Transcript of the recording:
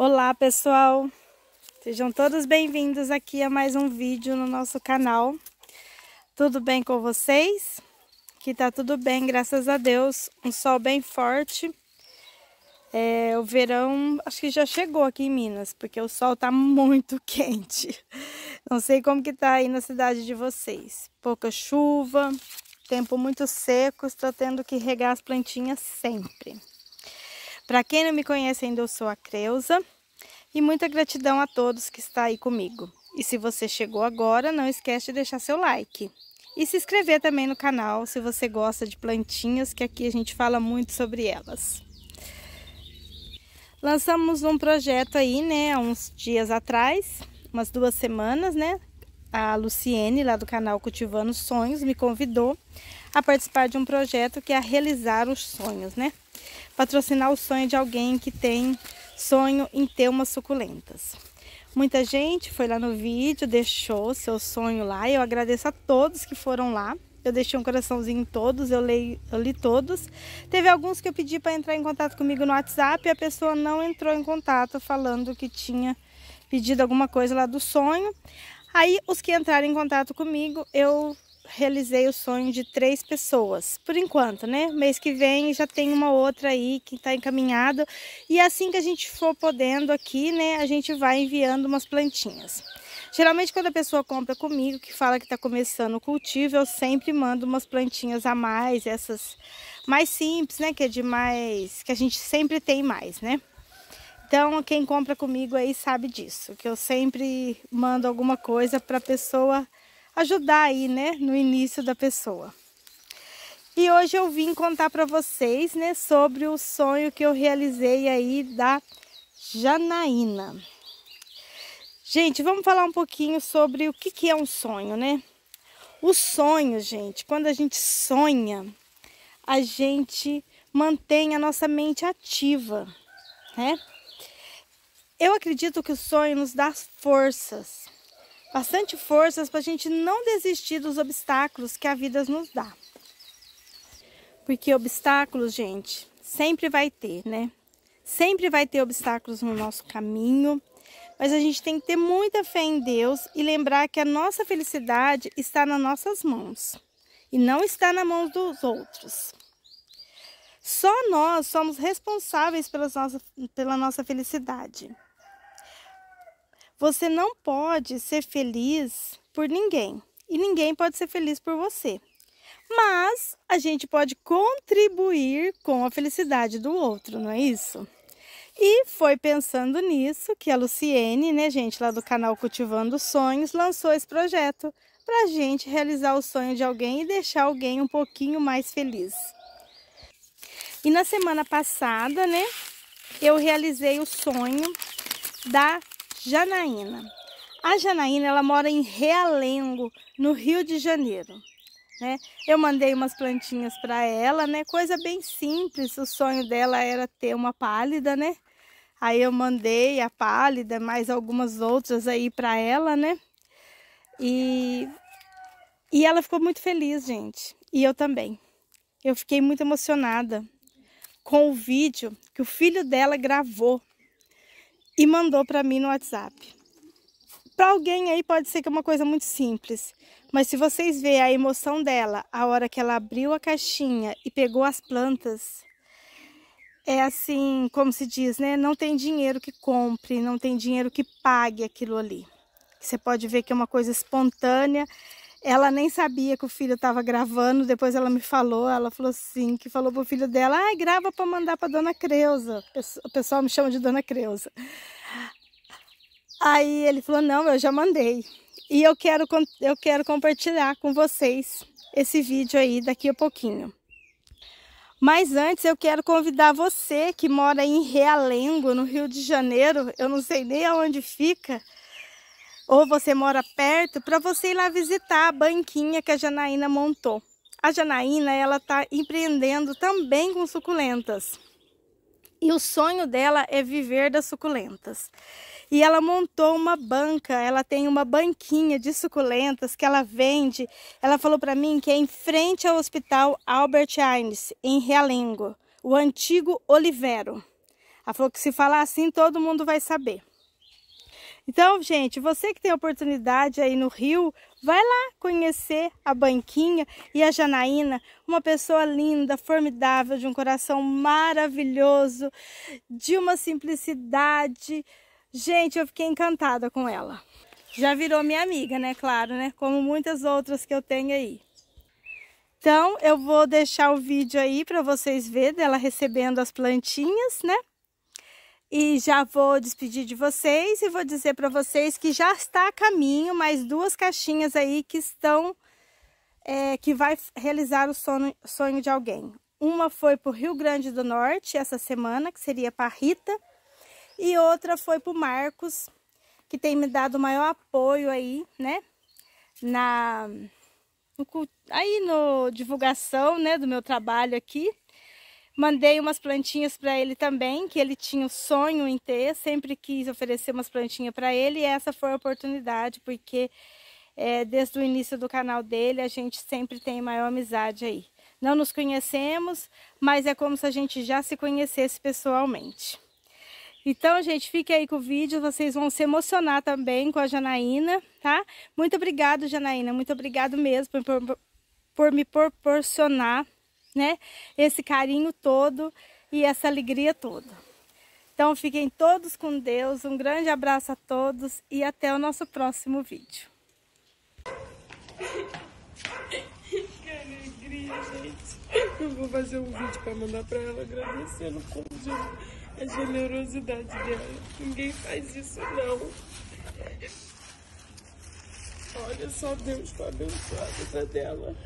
Olá pessoal, sejam todos bem-vindos aqui a mais um vídeo no nosso canal. Tudo bem com vocês? Aqui tá tudo bem, graças a Deus. Um sol bem forte. É, o verão acho que já chegou aqui em Minas, porque o sol tá muito quente. Não sei como que tá aí na cidade de vocês. Pouca chuva, tempo muito seco, estou tendo que regar as plantinhas sempre. Para quem não me conhece ainda, eu sou a Creuza e muita gratidão a todos que está aí comigo. E se você chegou agora, não esquece de deixar seu like. E se inscrever também no canal se você gosta de plantinhas, que aqui a gente fala muito sobre elas. Lançamos um projeto aí, né, uns dias atrás, umas duas semanas, né? A Luciene, lá do canal Cultivando Sonhos, me convidou a participar de um projeto que é Realizar os Sonhos, né? patrocinar o sonho de alguém que tem sonho em ter umas suculentas. Muita gente foi lá no vídeo, deixou seu sonho lá. Eu agradeço a todos que foram lá. Eu deixei um coraçãozinho em todos, eu, eu li todos. Teve alguns que eu pedi para entrar em contato comigo no WhatsApp e a pessoa não entrou em contato falando que tinha pedido alguma coisa lá do sonho. Aí os que entraram em contato comigo, eu realizei o sonho de três pessoas, por enquanto, né? Mês que vem já tem uma outra aí que está encaminhada. E assim que a gente for podendo aqui, né, a gente vai enviando umas plantinhas. Geralmente quando a pessoa compra comigo, que fala que está começando o cultivo, eu sempre mando umas plantinhas a mais, essas mais simples, né, que é de mais, que a gente sempre tem mais, né? Então, quem compra comigo aí sabe disso, que eu sempre mando alguma coisa para a pessoa ajudar aí, né, no início da pessoa. E hoje eu vim contar para vocês, né, sobre o sonho que eu realizei aí da Janaína. Gente, vamos falar um pouquinho sobre o que, que é um sonho, né? O sonho, gente, quando a gente sonha, a gente mantém a nossa mente ativa, né? Eu acredito que o sonho nos dá forças, bastante forças para a gente não desistir dos obstáculos que a vida nos dá. Porque obstáculos, gente, sempre vai ter, né? Sempre vai ter obstáculos no nosso caminho, mas a gente tem que ter muita fé em Deus e lembrar que a nossa felicidade está nas nossas mãos e não está nas mãos dos outros. Só nós somos responsáveis pelas nossa, pela nossa felicidade. Você não pode ser feliz por ninguém e ninguém pode ser feliz por você. Mas a gente pode contribuir com a felicidade do outro, não é isso? E foi pensando nisso que a Luciene, né, gente, lá do canal Cultivando Sonhos, lançou esse projeto para a gente realizar o sonho de alguém e deixar alguém um pouquinho mais feliz. E na semana passada, né, eu realizei o sonho da Janaína. A Janaína ela mora em Realengo, no Rio de Janeiro. Né? Eu mandei umas plantinhas para ela, né? Coisa bem simples. O sonho dela era ter uma pálida, né? Aí eu mandei a pálida, mais algumas outras aí para ela, né? E e ela ficou muito feliz, gente. E eu também. Eu fiquei muito emocionada com o vídeo que o filho dela gravou e mandou para mim no WhatsApp. Para alguém aí pode ser que é uma coisa muito simples, mas se vocês verem a emoção dela, a hora que ela abriu a caixinha e pegou as plantas, é assim, como se diz, né? Não tem dinheiro que compre, não tem dinheiro que pague aquilo ali. Você pode ver que é uma coisa espontânea ela nem sabia que o filho estava gravando, depois ela me falou, ela falou assim, que falou pro filho dela, ai, ah, grava para mandar para dona Creuza. O pessoal me chama de dona Creuza. Aí ele falou, não, eu já mandei. E eu quero, eu quero compartilhar com vocês esse vídeo aí daqui a pouquinho. Mas antes eu quero convidar você que mora em Realengo, no Rio de Janeiro, eu não sei nem aonde fica, ou você mora perto, para você ir lá visitar a banquinha que a Janaína montou. A Janaína, ela está empreendendo também com suculentas. E o sonho dela é viver das suculentas. E ela montou uma banca, ela tem uma banquinha de suculentas que ela vende. Ela falou para mim que é em frente ao Hospital Albert Einstein, em Realengo, o antigo Olivero. Ela falou que se falar assim todo mundo vai saber. Então, gente, você que tem oportunidade aí no Rio, vai lá conhecer a Banquinha e a Janaína, uma pessoa linda, formidável, de um coração maravilhoso, de uma simplicidade. Gente, eu fiquei encantada com ela. Já virou minha amiga, né? Claro, né? Como muitas outras que eu tenho aí. Então, eu vou deixar o vídeo aí para vocês verem dela recebendo as plantinhas, né? E já vou despedir de vocês e vou dizer para vocês que já está a caminho mais duas caixinhas aí que estão, é, que vai realizar o sono, sonho de alguém. Uma foi para o Rio Grande do Norte essa semana, que seria para Rita, e outra foi para o Marcos, que tem me dado o maior apoio aí, né? Na, no, aí no divulgação, né, do meu trabalho aqui. Mandei umas plantinhas para ele também, que ele tinha o um sonho em ter, sempre quis oferecer umas plantinhas para ele, e essa foi a oportunidade, porque é, desde o início do canal dele a gente sempre tem maior amizade aí. Não nos conhecemos, mas é como se a gente já se conhecesse pessoalmente. Então, gente, fique aí com o vídeo, vocês vão se emocionar também com a Janaína, tá? Muito obrigado, Janaína, muito obrigado mesmo por, por, por me proporcionar né? Esse carinho todo e essa alegria toda. Então fiquem todos com Deus, um grande abraço a todos e até o nosso próximo vídeo. Que alegria, gente. Eu vou fazer um vídeo para mandar para ela agradecendo como a generosidade dela. Ninguém faz isso não. Olha só Deus com a abençoada dela.